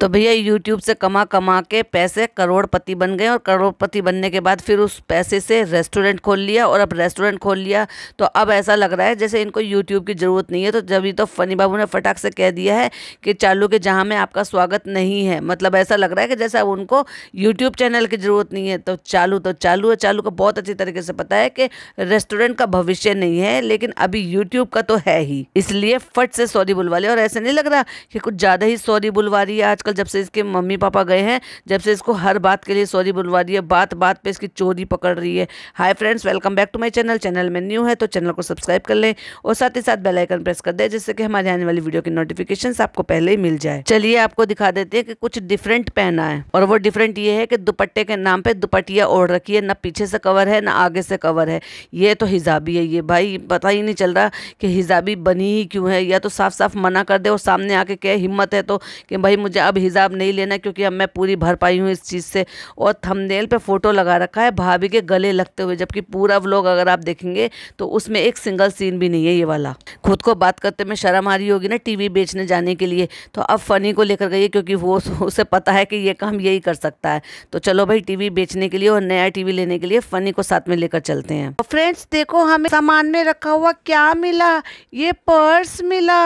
तो भैया यूट्यूब से कमा कमा के पैसे करोड़पति बन गए और करोड़पति बनने के बाद फिर उस पैसे से रेस्टोरेंट खोल लिया और अब रेस्टोरेंट खोल लिया तो अब ऐसा लग रहा है जैसे इनको यूट्यूब की ज़रूरत नहीं है तो जब तो फ़नी बाबू ने फटाक से कह दिया है कि चालू के जहाँ में आपका स्वागत नहीं है मतलब ऐसा लग रहा है कि जैसे अब उनको यूट्यूब चैनल की ज़रूरत नहीं है तो चालू तो चालू है चालू को बहुत अच्छी तरीके से पता है कि रेस्टोरेंट का भविष्य नहीं है लेकिन अभी यूट्यूब का तो है ही इसलिए फट से सॉरी बुलवा लिया और ऐसे नहीं लग रहा कि कुछ ज़्यादा ही सॉरी बुलवा रही है आजकल आजकल जब से इसके मम्मी पापा गए हैं जब से इसको हर बात के लिए सॉरी बुलवा रही है बात बात पे इसकी चोरी पकड़ रही है hi friends welcome back to my channel channel में न्यू है तो चैनल को सब्सक्राइब कर लें और साथ ही साथ बेलाइकन प्रेस कर दें जिससे कि हमारे आने वाली वीडियो की नोटिफिकेशन आपको पहले ही मिल जाए चलिए आपको दिखा देते हैं कि कुछ डिफरेंट पहना है और वो डिफरेंट ये है कि दुपट्टे के नाम पर दुपट्टिया ओढ़ रखी है ना पीछे से कवर है ना आगे से कवर है ये तो हिजाबी है ये भाई पता ही नहीं चल रहा कि हिजाबी बनी ही क्यों है या तो साफ साफ मना कर दे और सामने आके क्या हिम्मत है तो कि भाई मुझे अब हिजाब नहीं लेना क्योंकि अब मैं पूरी भर पाई हूँ इस चीज़ से और थंबनेल पे फ़ोटो लगा रखा है भाभी के गले लगते हुए जबकि पूरा व्लॉग अगर आप देखेंगे तो उसमें एक सिंगल सीन भी नहीं है ये वाला खुद को बात करते में शर्म आ रही होगी ना टीवी बेचने जाने के लिए तो अब फ़नी को लेकर गई क्योंकि वो उसे पता है कि ये काम यही कर सकता है तो चलो भाई टीवी बेचने के लिए और नया टीवी लेने के लिए फ़नी को साथ में लेकर चलते हैं फ्रेंड्स तो देखो हमें सामान में रखा हुआ क्या मिला ये पर्स मिला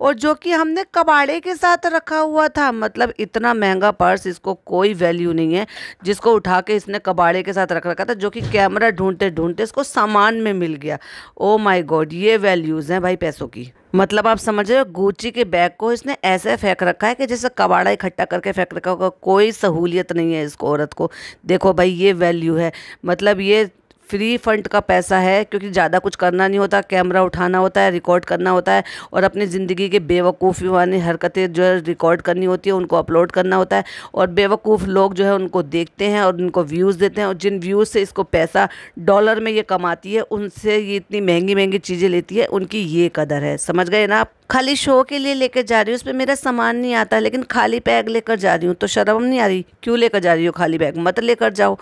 और जो कि हमने कबाड़े के साथ रखा हुआ था मतलब इतना महंगा पर्स इसको कोई वैल्यू नहीं है जिसको उठा के इसने कबाड़े के साथ रख रखा था जो कि कैमरा ढूंढते ढूंढते इसको सामान में मिल गया ओ माई गॉड ये वैल्यूज़ हैं भाई पैसों की मतलब आप समझ रहे हो गुची के बैग को इसने ऐसे फेंक रखा है कि जैसे कबाड़ा इकट्ठा करके फेंक रखा होगा कोई सहूलियत नहीं है इसको औरत को देखो भाई ये वैल्यू है मतलब ये फ्री फंड का पैसा है क्योंकि ज़्यादा कुछ करना नहीं होता कैमरा उठाना होता है रिकॉर्ड करना होता है और अपनी ज़िंदगी के बेवकूफ़ी वाली हरकतें जो है रिकॉर्ड करनी होती है उनको अपलोड करना होता है और बेवकूफ़ लोग जो है उनको देखते हैं और उनको व्यूज़ देते हैं और जिन व्यूज़ से इसको पैसा डॉलर में ये कमाती है उनसे ये इतनी महंगी महंगी चीज़ें लेती है उनकी ये कदर है समझ गए ना आप खाली शो के लिए लेकर जा रही हूँ पर मेरा सामान नहीं आता लेकिन खाली बैग लेकर जा रही हूँ तो शर्म नहीं आ रही क्यों लेकर जा रही हो खाली बैग मत लेकर जाओ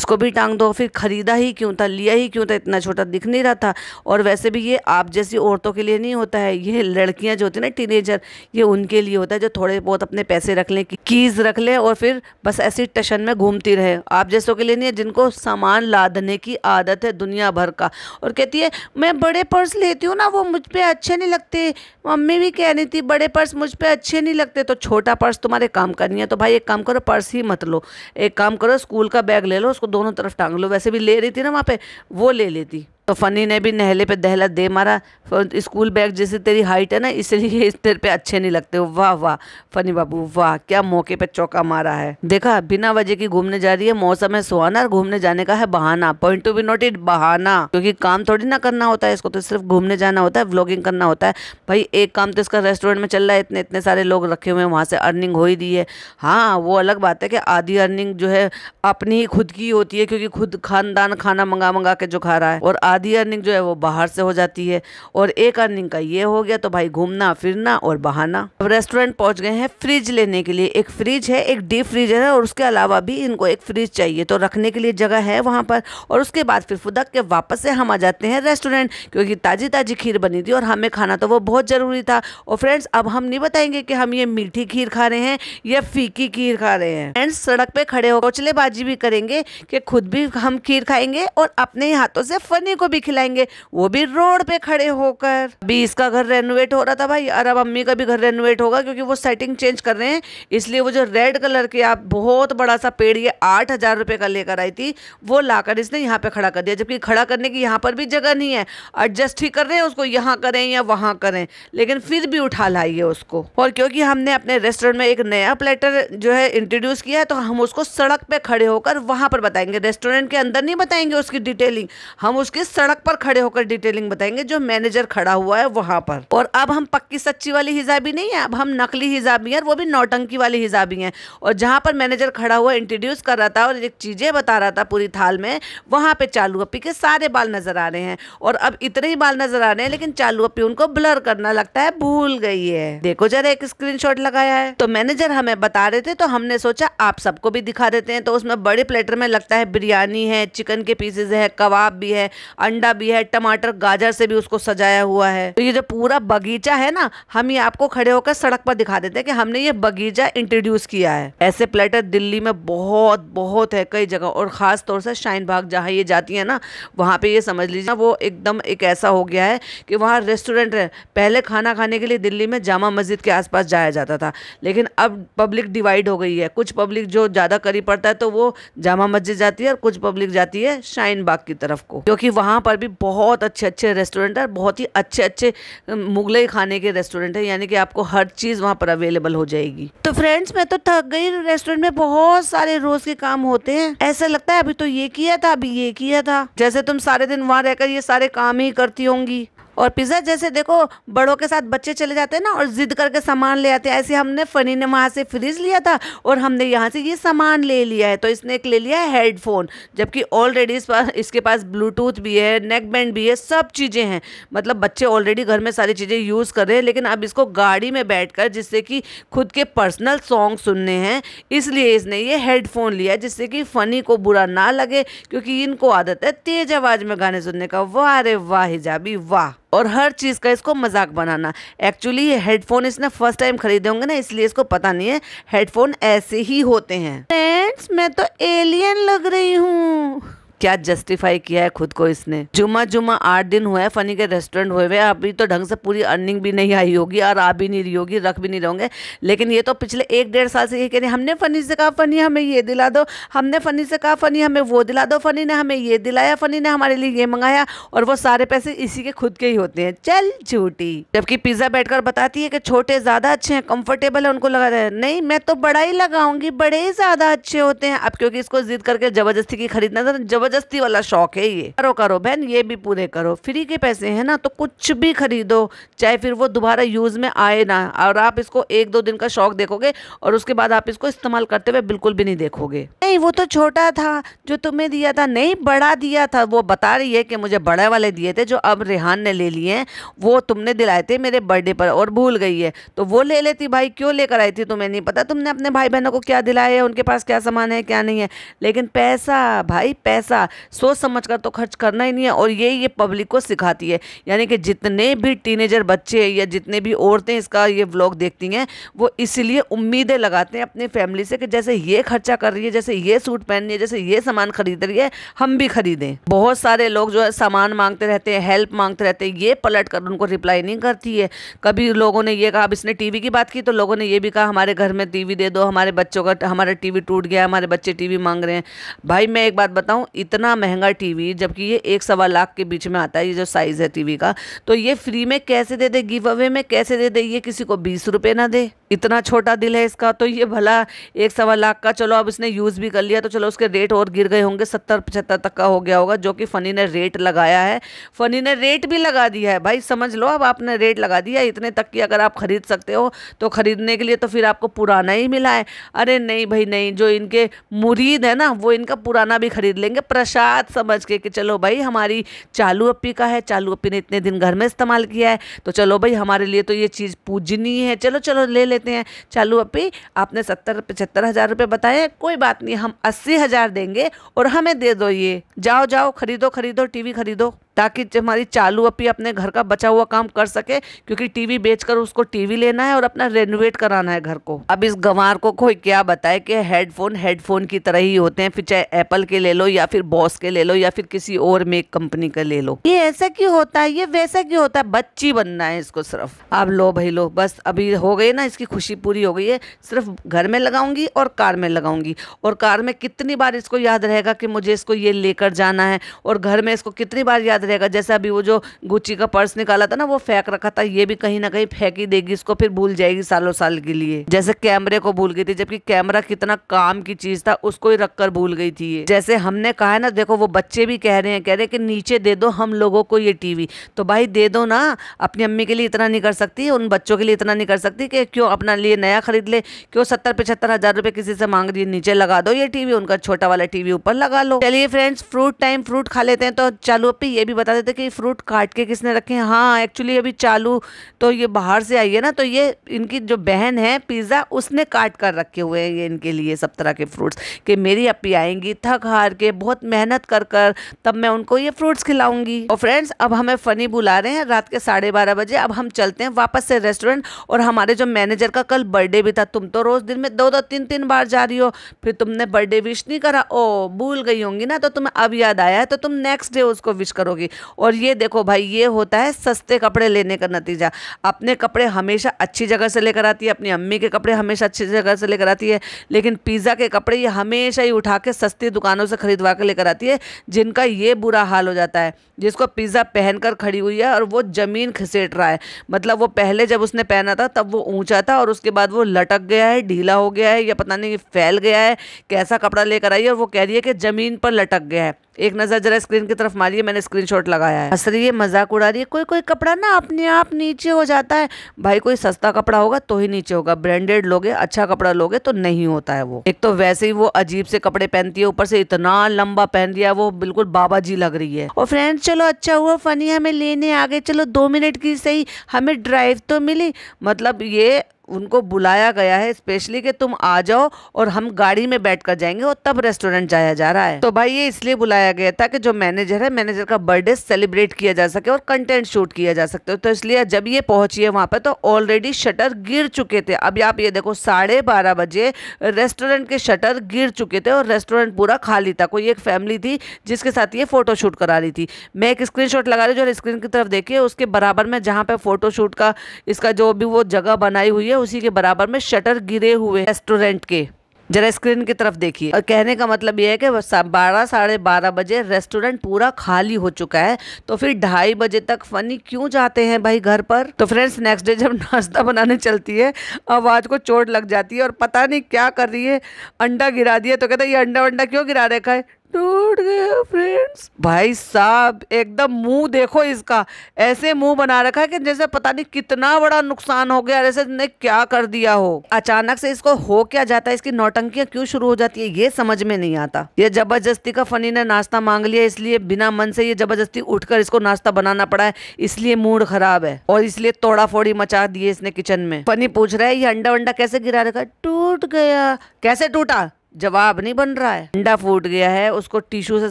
इसको भी टांग दो फिर ख़रीदा ही क्यों था लिया ही क्यों था इतना छोटा दिख नहीं रहा था और वैसे भी ये आप जैसी औरतों के लिए नहीं होता है ये लड़कियाँ जो होती हैं ना टीनेजर ये उनके लिए होता है जो थोड़े बहुत अपने पैसे रख लें कीज़ रख लें और फिर बस ऐसी टशन में घूमती रहे आप जैसों के लिए नहीं है जिनको सामान लादने की आदत है दुनिया भर का और कहती है मैं बड़े पर्स लेती हूँ ना वो मुझ पर अच्छे नहीं लगते मम्मी भी कह रही थी बड़े पर्स मुझ पर अच्छे नहीं लगते तो छोटा पर्स तुम्हारे काम का नहीं है तो भाई एक काम करो पर्स ही मत लो एक काम करो स्कूल का बैग ले लो उसको दोनों तरफ टांग लो वैसे भी ले रही थी ना वहाँ पर वो ले लेती तो फ़नी ने भी नहले पे दहला दे मारा स्कूल बैग जैसे तेरी हाइट है ना इसलिए इस तेरे पे अच्छे नहीं लगते हो वाह वाह फनी बाबू वाह क्या मौके पे चौका मारा है देखा बिना वजह की घूमने जा रही है मौसम है सुहाना और घूमने जाने का है बहाना पॉइंट टू बी नोटेड बहाना क्योंकि काम थोड़ी ना करना होता है इसको तो सिर्फ घूमने जाना होता है व्लॉगिंग करना होता है भाई एक काम तो इसका रेस्टोरेंट में चल रहा है इतने इतने सारे लोग रखे हुए हैं वहाँ से अर्निंग हो ही रही है हाँ वो अलग बात है कि आधी अर्निंग जो है अपनी ही खुद की होती है क्योंकि खुद खानदान खाना मंगा मंगा के जो खा रहा है और आधी अर्निंग जो है वो बाहर से हो जाती है और एक अर्निंग का ये हो गया तो भाई घूमना फिरना और बहाना अब रेस्टोरेंट पहुंच गए हैं फ्रिज लेने के लिए एक फ्रिज है एक डीप फ्रीजर है और उसके अलावा भी इनको एक फ्रिज चाहिए तो रखने के लिए जगह है वहाँ पर और उसके बाद फिर फुदक के वापस से हम आ जाते हैं रेस्टोरेंट क्योंकि ताज़ी ताज़ी खीर बनी थी और हमें खाना तो वो बहुत ज़रूरी था और फ्रेंड्स अब हम नहीं बताएंगे कि हम ये मीठी खीर खा रहे हैं या फीकी खीर खा रहे हैं फ्रेंड्स सड़क पे खड़े होकर चलेबाजी भी करेंगे कि खुद भी हम खीर खाएंगे और अपने हाथों से फनी को भी खिलाएंगे वो भी रोड पे खड़े होकर अभी इसका घर रेनोवेट हो रहा था भाई और अब अम्मी का भी घर रेनोवेट होगा क्योंकि वो सेटिंग चेंज कर रहे हैं इसलिए वो जो रेड कलर के आप बहुत बड़ा सा पेड़ ये आठ हज़ार रुपये का लेकर आई थी वो लाकर इसने यहाँ पे खड़ा कर दिया जबकि खड़ा करने की यहाँ पर भी जगह नहीं है एडजस्ट ही कर रहे हैं उसको यहाँ करें या वहाँ करें लेकिन फिर भी उठा लाइए उसको और क्योंकि हमने अपने रेस्टोरेंट में एक नया प्लेटर जो है इंट्रोड्यूस किया है तो हम उसको सड़क पे खड़े होकर वहाँ पर बताएंगे रेस्टोरेंट के अंदर नहीं बताएंगे उसकी डिटेलिंग हम उसके सड़क पर खड़े होकर डिटेलिंग बताएंगे जो मैनेजर खड़ा हुआ है वहाँ पर और अब हम पक्की सच्ची वाली हिजाबी नहीं है अब हम नकली हिजाबी है वो भी नौटंकी वाली हिजाबी है और जहाँ पर मैनेजर खड़ा हुआ इंट्रोड्यूस कर रहा था और एक चीज़ें बता रहा था पूरी थाल में वहाँ पर चालू अपी के सारे बाल नज़र आ रहे हैं और अब इतने ही बाल नज़र आ रहे हैं लेकिन चालू अपी उनको ब्लर करना लगता है भूल गई है देखो जरा एक स्क्रीन लगाया है तो मैनेजर हमें बता रहे थे तो हमने सोचा आप सबको भी दिखा देते हैं तो उसमें बड़े प्लेटर में लगता है बिरयानी है चिकन के पीसेज है कबाब भी है अंडा भी है टमाटर गाजर से भी उसको सजाया हुआ है तो ये जो पूरा बगीचा है ना हम ये आपको खड़े होकर सड़क पर दिखा देते हैं कि हमने ये बगीचा इंट्रोड्यूस किया है ऐसे प्लेटर दिल्ली में बहुत बहुत है कई जगह और ख़ास तौर से शाइन बाग जहाँ ये जाती है ना वहाँ पे ये समझ लीजिए वो एकदम एक ऐसा हो गया है कि वहाँ रेस्टोरेंट है पहले खाना खाने के लिए दिल्ली में जामा मस्जिद के आसपास जाया जाता था लेकिन अब पब्लिक डिवाइड हो गई है कुछ पब्लिक जो ज़्यादा करीब पड़ता है तो वो जामा मस्जिद जाती है और कुछ पब्लिक जाती है शाइन बाग की तरफ को क्योंकि वहाँ वहाँ पर भी बहुत अच्छे अच्छे रेस्टोरेंट है बहुत ही अच्छे अच्छे मुगलई खाने के रेस्टोरेंट है यानी कि आपको हर चीज़ वहाँ पर अवेलेबल हो जाएगी तो फ्रेंड्स मैं तो थक गई रेस्टोरेंट में बहुत सारे रोज़ के काम होते हैं ऐसा लगता है अभी तो ये किया था अभी ये किया था जैसे तुम सारे दिन वहाँ रहकर ये सारे काम ही करती होंगी और पिज़्ज़ा जैसे देखो बड़ों के साथ बच्चे चले जाते हैं ना और ज़िद करके सामान ले आते हैं ऐसे हमने फ़नी ने वहाँ से फ्रिज लिया था और हमने यहाँ से ये सामान ले लिया है तो इसने एक ले लिया है हेडफोन जबकि ऑलरेडी इस पास इसके पास ब्लूटूथ भी है नेक बैंड भी है सब चीज़ें हैं मतलब बच्चे ऑलरेडी घर में सारी चीज़ें यूज़ कर रहे हैं लेकिन अब इसको गाड़ी में बैठ जिससे कि खुद के पर्सनल सॉन्ग सुनने हैं इसलिए इसने ये हेडफोन लिया जिससे कि फ़नी को बुरा ना लगे क्योंकि इनको आदत है तेज़ आवाज़ में गाने सुनने का वाह रे वाह हिजाबी वाह और हर चीज़ का इसको मजाक बनाना एक्चुअली ये हेडफोन इसने फर्स्ट टाइम खरीदे होंगे ना इसलिए इसको पता नहीं है हेडफोन ऐसे ही होते हैं फ्रेंड्स मैं तो एलियन लग रही हूँ क्या जस्टिफाई किया है खुद को इसने जुमा जुमा आठ दिन हुआ है फनी के रेस्टोरेंट हुए हुए अभी तो ढंग से पूरी अर्निंग भी नहीं आई होगी और आ भी नहीं रही होगी रख भी नहीं रहोगे लेकिन ये तो पिछले एक डेढ़ साल से ये कह रही हमने फनी से कहा फनी हमें ये दिला दो हमने फनी से कहा फनी हमें वो दिला दो फनी ने हमें ये दिलाया फनी ने हमारे लिए ये मंगाया और वो सारे पैसे इसी के खुद के ही होते हैं चल झूठी जबकि पिज्ज़ा बैठकर बताती है कि छोटे ज़्यादा अच्छे हैं कंफर्टेबल है उनको लगा रहे नहीं मैं तो बड़ा ही लगाऊंगी बड़े ही ज़्यादा अच्छे होते हैं अब क्योंकि इसको जिद करके ज़बरदस्ती की खरीदना था तो जबरदस्त जबरदस्ती वाला शौक है ये करो करो बहन ये भी पूरे करो फ्री के पैसे है ना तो कुछ भी खरीदो चाहे फिर वो दोबारा यूज़ में आए ना और आप इसको एक दो दिन का शौक देखोगे और उसके बाद आप इसको इस्तेमाल करते हुए बिल्कुल भी नहीं देखोगे नहीं वो तो छोटा था जो तुम्हें दिया था नहीं बड़ा दिया था वो बता रही है कि मुझे बड़े वाले दिए थे जो अब रेहान ने ले लिए हैं वो तुमने दिलाए थे मेरे बर्थडे पर और भूल गई है तो वो ले लेती भाई क्यों लेकर आई थी तुम्हें नहीं पता तुमने अपने भाई बहनों को क्या दिलाया है उनके पास क्या सामान है क्या नहीं है लेकिन पैसा भाई पैसा पैसा सोच समझ कर तो खर्च करना ही नहीं है और ये ये पब्लिक को सिखाती है यानी कि जितने भी टीनेजर बच्चे या जितने भी औरतें इसका ये व्लॉग देखती हैं वो इसलिए उम्मीदें लगाते हैं अपनी फैमिली से कि जैसे ये खर्चा कर रही है जैसे ये सूट पहन रही है जैसे ये सामान खरीद रही है हम भी खरीदें बहुत सारे लोग जो है सामान मांगते रहते हैं हेल्प मांगते रहते हैं ये पलट कर उनको रिप्लाई नहीं करती है कभी लोगों ने ये कहा अब इसने टीवी की बात की तो लोगों ने ये भी कहा हमारे घर में टीवी दे दो हमारे बच्चों का हमारा टीवी टूट गया हमारे बच्चे टीवी मांग रहे हैं भाई मैं एक बात बताऊं इतना महंगा टीवी जबकि ये एक सवा लाख के बीच में आता है ये जो साइज़ है टीवी का तो ये फ्री में कैसे दे दे गिव अवे में कैसे दे दे ये किसी को बीस रुपये ना दे इतना छोटा दिल है इसका तो ये भला एक सवा लाख का चलो अब इसने यूज़ भी कर लिया तो चलो उसके रेट और गिर गए होंगे सत्तर पचहत्तर तक का हो गया होगा जो कि फ़नी ने रेट लगाया है फ़नी ने रेट भी लगा दिया है भाई समझ लो अब आपने रेट लगा दिया इतने तक की अगर आप ख़रीद सकते हो तो ख़रीदने के लिए तो फिर आपको पुराना ही मिला है अरे नहीं भाई नहीं जो इनके मुरीद है ना वो इनका पुराना भी ख़रीद लेंगे प्रसाद समझ के कि चलो भाई हमारी चालू अपी का है चालू अप्पी ने इतने दिन घर में इस्तेमाल किया है तो चलो भाई हमारे लिए तो ये चीज़ पूजनी है चलो चलो ले ले लेते हैं चालू अपी आपने सत्तर पचहत्तर हज़ार रुपये बताए कोई बात नहीं हम अस्सी हज़ार देंगे और हमें दे दो ये जाओ जाओ खरीदो खरीदो टीवी खरीदो ताकि हमारी चालू अपी अपने घर का बचा हुआ काम कर सके क्योंकि टीवी बेचकर उसको टीवी लेना है और अपना रेनोवेट कराना है घर को अब इस गंवार को कोई क्या बताए कि हेडफोन हेडफोन की तरह ही होते हैं फिर चाहे एप्पल के ले लो या फिर बॉस के ले लो या फिर किसी और मेक कंपनी का ले लो ये ऐसा क्यों होता है ये वैसा क्यों होता है बच्ची बनना है इसको सिर्फ आप लो भाई लो बस अभी हो गई ना इसकी खुशी पूरी हो गई है सिर्फ घर में लगाऊंगी और कार में लगाऊंगी और कार में कितनी बार इसको याद रहेगा कि मुझे इसको ये लेकर जाना है और घर में इसको कितनी बार याद साथ रहेगा जैसे अभी वो जो गुच्ची का पर्स निकाला था ना वो फेंक रखा था ये भी कहीं ना कहीं फेंक ही देगी इसको फिर भूल जाएगी सालों साल के लिए जैसे कैमरे को भूल गई थी जबकि कैमरा कितना काम की चीज था उसको ही रखकर भूल गई थी जैसे हमने कहा है ना देखो वो बच्चे भी कह रहे हैं कह रहे हैं कि नीचे दे दो हम लोगों को ये टीवी तो भाई दे दो ना अपनी अम्मी के लिए इतना नहीं कर सकती उन बच्चों के लिए इतना नहीं कर सकती कि क्यों अपना लिए नया खरीद ले क्यों सत्तर पचहत्तर हजार रुपए किसी से मांग रही नीचे लगा दो ये टीवी उनका छोटा वाला टीवी ऊपर लगा लो चलिए फ्रेंड्स फ्रूट टाइम फ्रूट खा लेते हैं तो चलो ये भी भी बता देते कि फ्रूट काट के किसने रखे हाँ एक्चुअली अभी चालू तो ये बाहर से आई है ना तो ये इनकी जो बहन है पिज़्ज़ा उसने काट कर रखे हुए हैं ये इनके लिए सब तरह के फ्रूट्स कि मेरी अपी आएंगी थक हार के बहुत मेहनत कर कर तब मैं उनको ये फ्रूट्स खिलाऊंगी और फ्रेंड्स अब हमें फ़नी बुला रहे हैं रात के साढ़े बारह बजे अब हम चलते हैं वापस से रेस्टोरेंट और हमारे जो मैनेजर का कल बर्थडे भी था तुम तो रोज़ दिन में दो दो तीन तीन बार जा रही हो फिर तुमने बर्थडे विश नहीं करा ओ भूल गई होंगी ना तो तुम्हें अब याद आया है तो तुम नेक्स्ट डे उसको विश करोगे होगी और ये देखो भाई ये होता है सस्ते कपड़े लेने का नतीजा अपने कपड़े हमेशा अच्छी जगह से लेकर आती है अपनी अम्मी के कपड़े हमेशा अच्छी जगह से लेकर आती है लेकिन पिज़्ज़ा के कपड़े ये हमेशा ही उठा के सस्ती दुकानों से खरीदवा कर लेकर आती है जिनका ये बुरा हाल हो जाता है जिसको पिज़्ज़ा पहन कर खड़ी हुई है और वो ज़मीन खिसेट रहा है मतलब वो पहले जब उसने पहना था तब वो ऊँचा था और उसके बाद वो लटक गया है ढीला हो गया है या पता नहीं फैल गया है कैसा कपड़ा लेकर आई है और वो कह रही है कि ज़मीन पर लटक गया है एक नज़र ज़रा स्क्रीन की तरफ मारिए मैंने स्क्रीन स्क्रीनशॉट लगाया है हंस रही है मजाक उड़ा रही है कोई कोई कपड़ा ना अपने आप नीचे हो जाता है भाई कोई सस्ता कपड़ा होगा तो ही नीचे होगा ब्रांडेड लोगे अच्छा कपड़ा लोगे तो नहीं होता है वो एक तो वैसे ही वो अजीब से कपड़े पहनती है ऊपर से इतना लंबा पहन दिया वो बिल्कुल बाबा जी लग रही है और फ्रेंड्स चलो अच्छा हुआ फनी हमें लेने आगे चलो दो मिनट की सही हमें ड्राइव तो मिली मतलब ये उनको बुलाया गया है स्पेशली कि तुम आ जाओ और हम गाड़ी में बैठ कर जाएंगे और तब रेस्टोरेंट जाया जा रहा है तो भाई ये इसलिए बुलाया गया था कि जो मैनेजर है मैनेजर का बर्थडे सेलिब्रेट किया जा सके और कंटेंट शूट किया जा सकता है तो इसलिए जब ये पहुंची है वहाँ पर तो ऑलरेडी शटर गिर चुके थे अभी आप ये देखो साढ़े बारह बजे रेस्टोरेंट के शटर गिर चुके थे और रेस्टोरेंट पूरा खाली था कोई एक फैमिली थी जिसके साथ ये फ़ोटो शूट करा रही थी मैं एक स्क्रीन लगा रही जो स्क्रीन की तरफ देखिए उसके बराबर में जहाँ पर फ़ोटो शूट का इसका जो भी वो जगह बनाई हुई है है उसी के बराबर में शटर गिरे हुए रेस्टोरेंट के जरा स्क्रीन की तरफ देखिए और कहने का मतलब यह है कि बारह साढ़े बारह बजे रेस्टोरेंट पूरा खाली हो चुका है तो फिर ढाई बजे तक फनी क्यों जाते हैं भाई घर पर तो फ्रेंड्स नेक्स्ट डे जब नाश्ता बनाने चलती है आवाज़ को चोट लग जाती है और पता नहीं क्या कर रही है अंडा गिरा दिया तो कहता है ये अंडा वंडा क्यों गिरा रखा है टूट गया फ्रेंड्स भाई साहब एकदम मुंह देखो इसका ऐसे मुंह बना रखा है कि जैसे पता नहीं कितना बड़ा नुकसान हो गया जैसे ने क्या कर दिया हो अचानक से इसको हो क्या जाता है इसकी नौटंकियां क्यों शुरू हो जाती है ये समझ में नहीं आता ये जबरदस्ती का फनी ने नाश्ता मांग लिया इसलिए बिना मन से ये जबरदस्ती उठकर इसको नाश्ता बनाना पड़ा है इसलिए मूड खराब है और इसलिए तोड़ा फोड़ी मचा दिए इसने किचन में फनी पूछ रहा है ये अंडा वंडा कैसे गिरा रखा टूट गया कैसे टूटा जवाब नहीं बन रहा है अंडा फूट गया है उसको टिश्यू से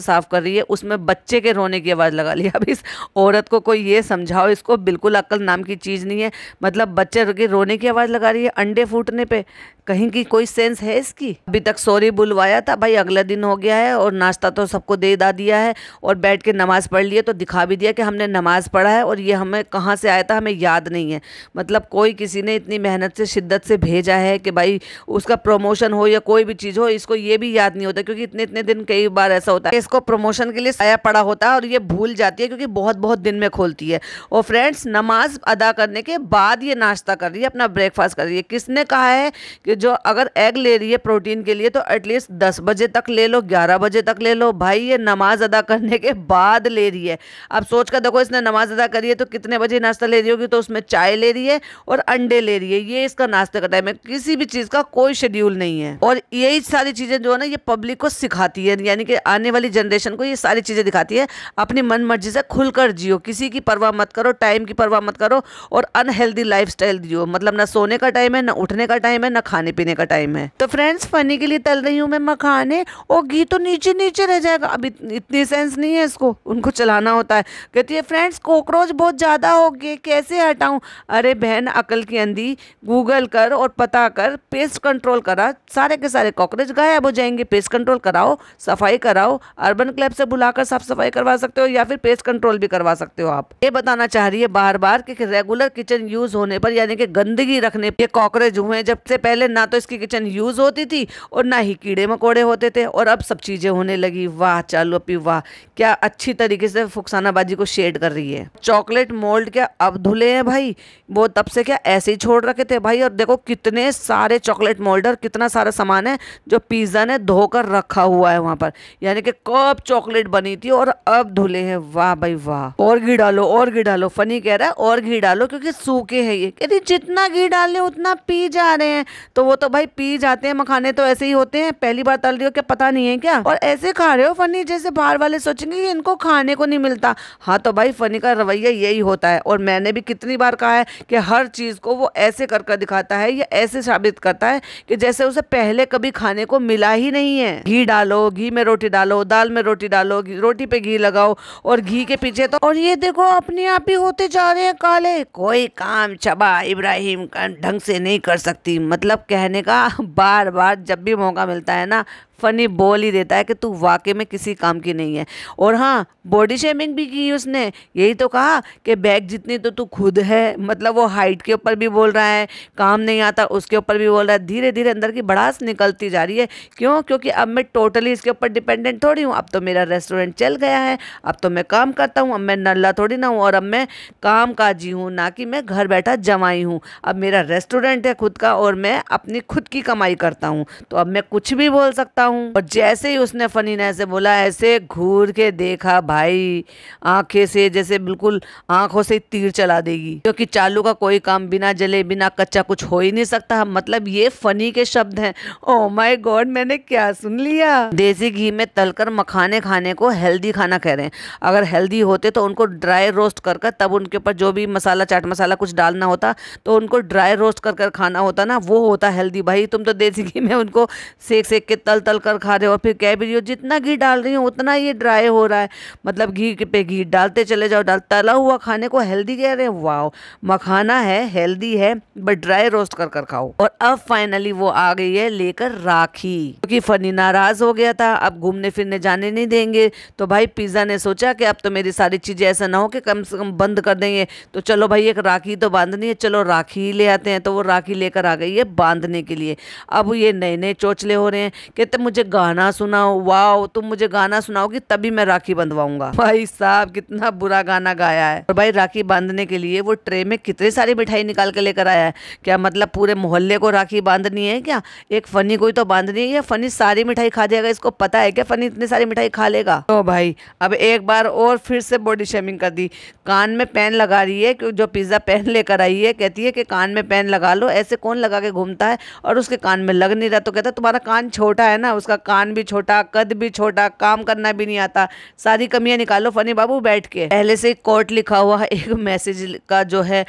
साफ कर रही है उसमें बच्चे के रोने की आवाज़ लगा ली अब इस औरत को कोई ये समझाओ इसको बिल्कुल अक्ल नाम की चीज़ नहीं है मतलब बच्चे के रोने की आवाज़ लगा रही है अंडे फूटने पे कहीं की कोई सेंस है इसकी अभी तक सॉरी बुलवाया था भाई अगला दिन हो गया है और नाश्ता तो सबको दे दा दिया है और बैठ के नमाज़ पढ़ लिया तो दिखा भी दिया कि हमने नमाज़ पढ़ा है और ये हमें कहाँ से आया था हमें याद नहीं है मतलब कोई किसी ने इतनी मेहनत से शिद्दत से भेजा है कि भाई उसका प्रमोशन हो या कोई भी चीज़ हो इसको ये भी याद नहीं होता क्योंकि इतने इतने दिन कई बार ऐसा होता है इसको प्रमोशन के लिए आया पड़ा होता है और ये भूल जाती है क्योंकि बहुत बहुत दिन में खोलती है और फ्रेंड्स नमाज अदा करने के बाद ये नाश्ता कर रही है अपना ब्रेकफास्ट कर रही है किसने कहा है कि जो अगर एग ले रही है प्रोटीन के लिए तो एटलीस्ट दस बजे तक ले लो ग्यारह बजे तक ले लो भाई ये नमाज अदा करने के बाद ले रही है अब सोच कर देखो इसने नमाज अदा करी है तो कितने बजे नाश्ता ले रही होगी तो उसमें चाय ले रही है और अंडे ले रही है ये इसका नाश्ते का टाइम है किसी भी चीज़ का कोई शेड्यूल नहीं है और यही सारी चीज़ें जो है ना ये पब्लिक को सिखाती है यानी कि आने वाली जनरेशन को ये सारी चीज़ें दिखाती है अपनी मन मर्जी से खुलकर जियो किसी की परवाह मत करो टाइम की परवाह मत करो और अनहेल्दी लाइफ जियो मतलब ना सोने का टाइम है ना उठने का टाइम है ना खाने खाने पीने का टाइम है तो फ्रेंड्स फनी के लिए तल रही हूँ मैं मखाने और घी तो नीचे नीचे रह जाएगा अब इतनी सेंस नहीं है इसको उनको चलाना होता है कहती है फ्रेंड्स कॉकरोच बहुत ज़्यादा हो गए कैसे हटाऊँ अरे बहन अकल की अंधी गूगल कर और पता कर पेस्ट कंट्रोल करा सारे के सारे कॉकरोच गायब हो जाएंगे पेस्ट कंट्रोल कराओ सफाई कराओ अर्बन क्लब से बुलाकर साफ सफाई करवा सकते हो या फिर पेस्ट कंट्रोल भी करवा सकते हो आप ये बताना चाह रही है बार बार कि रेगुलर किचन यूज होने पर यानी कि गंदगी रखने पर कॉकरोच हुए जब से पहले ना तो इसकी किचन यूज़ होती थी और ना ही कीड़े मकोड़े होते थे और अब सब चीज़ें होने लगी वाह चालू अपी वाह क्या अच्छी तरीके से फुकसानाबाजी को शेड कर रही है चॉकलेट मोल्ड क्या अब धुले हैं भाई वो तब से क्या ऐसे ही छोड़ रखे थे भाई और देखो कितने सारे चॉकलेट मोल्डर कितना सारा सामान है जो पिज़्ज़ा ने धोकर रखा हुआ है वहाँ पर यानी कि कब चॉकलेट बनी थी और अब धुले हैं वाह भाई वाह और घी डालो और घी डालो फनी कह रहा है और घी डालो क्योंकि सूखे हैं ये कहती जितना घी डाल उतना पी जा रहे हैं तो वो तो भाई पी जाते हैं मखाने तो ऐसे ही होते हैं पहली बार तल रही हो क्या पता नहीं है क्या और ऐसे खा रहे हो फनी जैसे बाहर वाले सोचेंगे कि इनको खाने को नहीं मिलता हाँ तो भाई फनी का रवैया यही होता है और मैंने भी कितनी बार कहा है कि हर चीज़ को वो ऐसे कर कर दिखाता है या ऐसे साबित करता है कि जैसे उसे पहले कभी खाने को मिला ही नहीं है घी डालो घी में रोटी डालो दाल में रोटी डालो रोटी पे घी लगाओ और घी के पीछे तो और ये देखो अपने आप ही होते जा रहे हैं काले कोई काम चबा इब्राहिम ढंग से नहीं कर सकती मतलब कहने का बार बार जब भी मौका मिलता है ना फ़नी बोल ही देता है कि तू वाकई में किसी काम की नहीं है और हाँ बॉडी शेमिंग भी की उसने यही तो कहा कि बैग जितनी तो तू खुद है मतलब वो हाइट के ऊपर भी बोल रहा है काम नहीं आता उसके ऊपर भी बोल रहा है धीरे धीरे अंदर की बढ़ास निकलती जा रही है क्यों क्योंकि अब मैं टोटली इसके ऊपर डिपेंडेंट थोड़ी हूँ अब तो मेरा रेस्टोरेंट चल गया है अब तो मैं काम करता हूँ अब मैं नल्ला थोड़ी ना हूँ और अब मैं काम काजी हूँ ना कि मैं घर बैठा जमाई हूँ अब मेरा रेस्टोरेंट है खुद का और मैं अपनी खुद की कमाई करता हूँ तो अब मैं कुछ भी बोल सकता करता हूँ और जैसे ही उसने फनी फनीना से बोला ऐसे घूर के देखा भाई आंखें से जैसे बिल्कुल आंखों से तीर चला देगी क्योंकि चालू का कोई काम बिना जले बिना कच्चा कुछ हो ही नहीं सकता मतलब ये फनी के शब्द हैं ओ माई गॉड मैंने क्या सुन लिया देसी घी में तलकर मखाने खाने को हेल्दी खाना कह रहे हैं अगर हेल्दी होते तो उनको ड्राई रोस्ट कर कर तब उनके ऊपर जो भी मसाला चाट मसाला कुछ डालना होता तो उनको ड्राई रोस्ट कर कर खाना होता ना वो होता हेल्दी भाई तुम तो देसी घी में उनको सेक सेक के तल तल तल कर खा रहे हो और फिर कह भी रही हो जितना घी डाल रही हूँ उतना ये ड्राई हो रहा है मतलब घी पे घी डालते चले जाओ डाल तला हुआ खाने को हेल्दी कह रहे हैं वाह मखाना है हेल्दी है बट ड्राई रोस्ट कर कर खाओ और अब फाइनली वो आ गई है लेकर राखी क्योंकि तो फनी नाराज हो गया था अब घूमने फिरने जाने नहीं देंगे तो भाई पिज़्ज़ा ने सोचा कि अब तो मेरी सारी चीज़ें ऐसा ना हो कि कम से कम बंद कर देंगे तो चलो भाई एक राखी तो बांधनी है चलो राखी ले आते हैं तो वो राखी लेकर आ गई है बांधने के लिए अब ये नए नए चोचले हो रहे हैं कि तो मुझे गाना सुनाओ वाओ तुम मुझे गाना सुनाओगी तभी मैं राखी बंधवाऊंगा भाई साहब कितना बुरा गाना गाया है और भाई राखी बांधने के लिए वो ट्रे में कितनी सारी मिठाई निकाल के लेकर आया है क्या मतलब पूरे मोहल्ले को राखी बांधनी है क्या एक फनी कोई तो बांधनी है फनी सारी मिठाई खा जाएगा इसको पता है क्या फनी इतनी सारी मिठाई खा लेगा तो भाई अब एक बार और फिर से बॉडी शेमिंग कर दी कान में पेन लगा रही है जो पिज़्ज़ा पेन लेकर आई है कहती है कि कान में पेन लगा लो ऐसे कौन लगा के घूमता है और उसके कान में लग नहीं रहा तो कहता तुम्हारा कान छोटा है ना उसका कान भी छोटा कद भी छोटा काम करना भी नहीं आता सारी कमियां निकालो फनी बाबू बैठ के पहले से कोर्ट लिखा हुआ एक मैसेज का जो है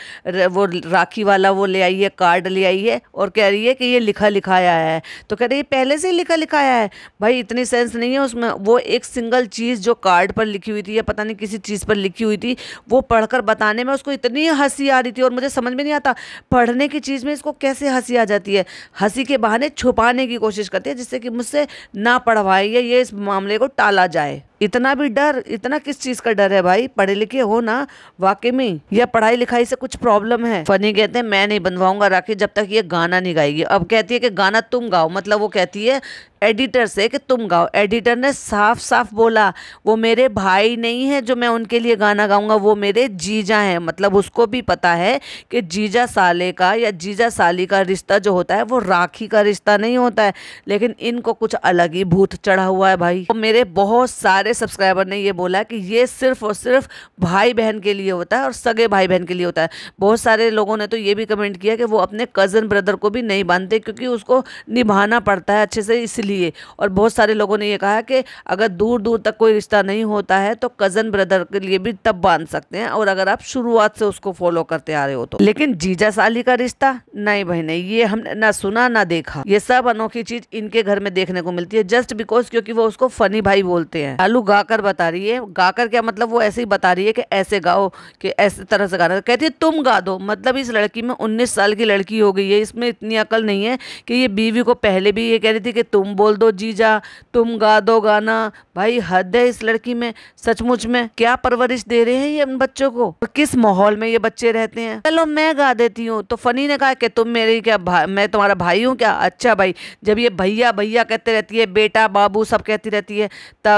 वो राखी वाला वो ले आई है कार्ड ले आई है और कह रही है कि ये लिखा लिखाया है तो कह रही है पहले से ही लिखा लिखाया है भाई इतनी सेंस नहीं है उसमें वो एक सिंगल चीज़ जो कार्ड पर लिखी हुई थी या पता नहीं किसी चीज़ पर लिखी हुई थी वो पढ़कर बताने में उसको इतनी हंसी आ रही थी और मुझे समझ में नहीं आता पढ़ने की चीज़ में इसको कैसे हंसी आ जाती है हंसी के बहाने छुपाने की कोशिश करती है जिससे कि मुझसे से ना पढ़वाइए ये इस मामले को टाला जाए इतना भी डर इतना किस चीज का डर है भाई पढ़े लिखे हो ना वाकई में या पढ़ाई लिखाई से कुछ प्रॉब्लम है फनी कहते हैं मैं नहीं बनवाऊंगा राखी जब तक ये गाना नहीं गाएगी अब कहती है कि गाना तुम गाओ मतलब वो कहती है एडिटर से कि तुम गाओ एडिटर ने साफ साफ बोला वो मेरे भाई नहीं है जो मैं उनके लिए गाना गाऊंगा वो मेरे जीजा हैं मतलब उसको भी पता है कि जीजा साले का या जीजा साली का रिश्ता जो होता है वो राखी का रिश्ता नहीं होता है लेकिन इनको कुछ अलग ही भूत चढ़ा हुआ है भाई तो मेरे बहुत सारे हमारे सब्सक्राइबर ने ये बोला कि ये सिर्फ और सिर्फ भाई बहन के लिए होता है और सगे भाई बहन के लिए होता है बहुत सारे लोगों ने तो ये भी कमेंट किया कि वो अपने कज़न ब्रदर को भी नहीं बांधते क्योंकि उसको निभाना पड़ता है अच्छे से इसलिए और बहुत सारे लोगों ने ये कहा कि अगर दूर दूर तक कोई रिश्ता नहीं होता है तो कज़न ब्रदर के लिए भी तब बांध सकते हैं और अगर आप शुरुआत से उसको फॉलो करते आ रहे हो तो लेकिन जीजा साली का रिश्ता नहीं बहने ये हमने ना सुना ना देखा ये सब अनोखी चीज़ इनके घर में देखने को मिलती है जस्ट बिकॉज क्योंकि वो उसको फनी भाई बोलते हैं पल्लू गाकर बता रही है गाकर क्या मतलब वो ऐसे ही बता रही है कि ऐसे गाओ कि ऐसे तरह से गाना कहती है तुम गा दो मतलब इस लड़की में उन्नीस साल की लड़की हो गई है इसमें इतनी अकल नहीं है कि ये बीवी को पहले भी ये कह रही थी कि तुम बोल दो जीजा तुम गा दो गाना भाई हद है इस लड़की में सचमुच में क्या परवरिश दे रहे हैं ये उन बच्चों को और किस माहौल में ये बच्चे रहते हैं चलो मैं गा देती हूँ तो फनी ने कहा कि तुम मेरी क्या मैं तुम्हारा भाई हूँ क्या अच्छा भाई जब ये भैया भैया कहते रहती है बेटा बाबू सब कहती रहती है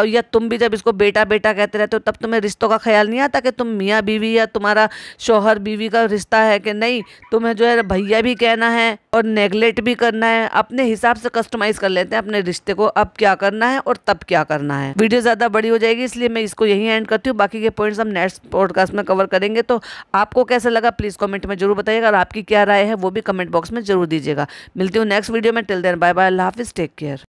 या तुम भी जब इसको बेटा बेटा कहते रहते हो तब तुम्हें रिश्तों का ख्याल नहीं आता कि तुम मियाँ बीवी या तुम्हारा शोहर बीवी का रिश्ता है कि नहीं तुम्हें जो है भैया भी कहना है और नेगलेक्ट भी करना है अपने हिसाब से कस्टमाइज कर लेते हैं अपने रिश्ते को अब क्या करना है और तब क्या करना है वीडियो ज़्यादा बड़ी हो जाएगी इसलिए मैं इसको यहीं एंड करती हूँ बाकी के पॉइंट्स हम नेक्स्ट पॉडकास्ट में कवर करेंगे तो आपको कैसा लगा प्लीज़ कमेंट में जरूर बताइएगा और आपकी क्या राय है वो भी कमेंट बॉक्स में जरूर दीजिएगा मिलती हूँ नेक्स्ट वीडियो में टिल देन बाय बाय अल्लाह हाफिज़ टेक केयर